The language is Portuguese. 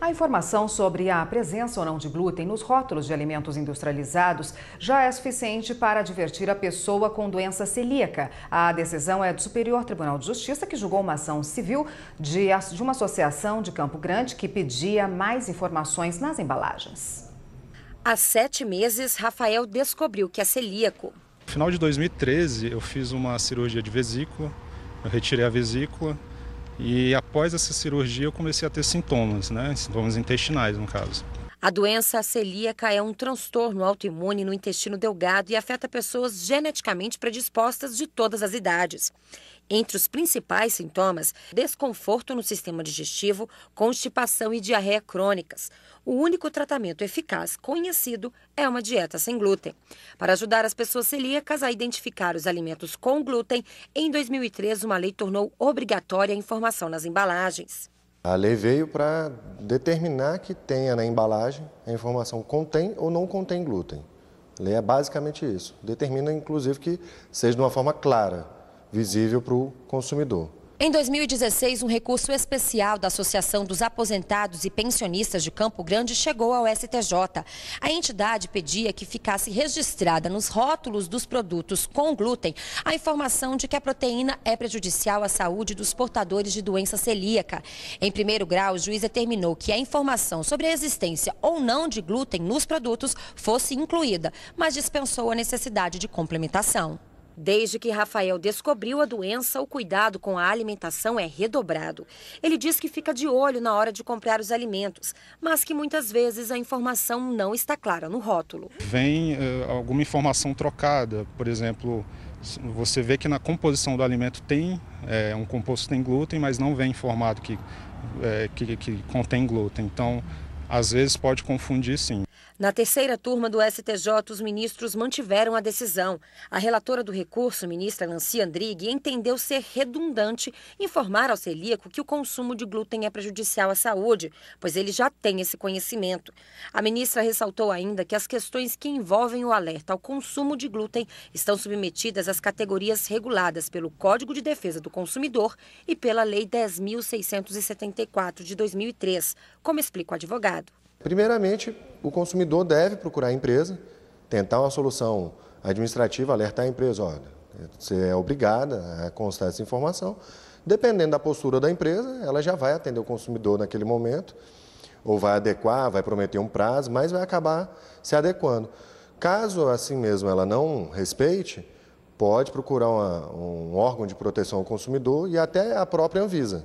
A informação sobre a presença ou não de glúten nos rótulos de alimentos industrializados já é suficiente para advertir a pessoa com doença celíaca. A decisão é do Superior Tribunal de Justiça, que julgou uma ação civil de, de uma associação de Campo Grande que pedia mais informações nas embalagens. Há sete meses, Rafael descobriu que é celíaco. No final de 2013, eu fiz uma cirurgia de vesícula, eu retirei a vesícula e após essa cirurgia eu comecei a ter sintomas, né? Sintomas intestinais, no caso. A doença celíaca é um transtorno autoimune no intestino delgado e afeta pessoas geneticamente predispostas de todas as idades. Entre os principais sintomas, desconforto no sistema digestivo, constipação e diarreia crônicas. O único tratamento eficaz conhecido é uma dieta sem glúten. Para ajudar as pessoas celíacas a identificar os alimentos com glúten, em 2003, uma lei tornou obrigatória a informação nas embalagens. A lei veio para determinar que tenha na embalagem a informação contém ou não contém glúten. A lei é basicamente isso. Determina, inclusive, que seja de uma forma clara, visível para o consumidor. Em 2016, um recurso especial da Associação dos Aposentados e Pensionistas de Campo Grande chegou ao STJ. A entidade pedia que ficasse registrada nos rótulos dos produtos com glúten a informação de que a proteína é prejudicial à saúde dos portadores de doença celíaca. Em primeiro grau, o juiz determinou que a informação sobre a existência ou não de glúten nos produtos fosse incluída, mas dispensou a necessidade de complementação. Desde que Rafael descobriu a doença, o cuidado com a alimentação é redobrado. Ele diz que fica de olho na hora de comprar os alimentos, mas que muitas vezes a informação não está clara no rótulo. Vem uh, alguma informação trocada, por exemplo, você vê que na composição do alimento tem é, um composto tem glúten, mas não vem informado que, é, que, que contém glúten. Então, às vezes pode confundir sim. Na terceira turma do STJ, os ministros mantiveram a decisão. A relatora do recurso, ministra Nancy Andrighi, entendeu ser redundante informar ao celíaco que o consumo de glúten é prejudicial à saúde, pois ele já tem esse conhecimento. A ministra ressaltou ainda que as questões que envolvem o alerta ao consumo de glúten estão submetidas às categorias reguladas pelo Código de Defesa do Consumidor e pela Lei 10.674 de 2003, como explica o advogado. Primeiramente, o consumidor deve procurar a empresa, tentar uma solução administrativa, alertar a empresa, você é obrigada a constar essa informação. Dependendo da postura da empresa, ela já vai atender o consumidor naquele momento, ou vai adequar, vai prometer um prazo, mas vai acabar se adequando. Caso assim mesmo ela não respeite, pode procurar uma, um órgão de proteção ao consumidor e até a própria Anvisa.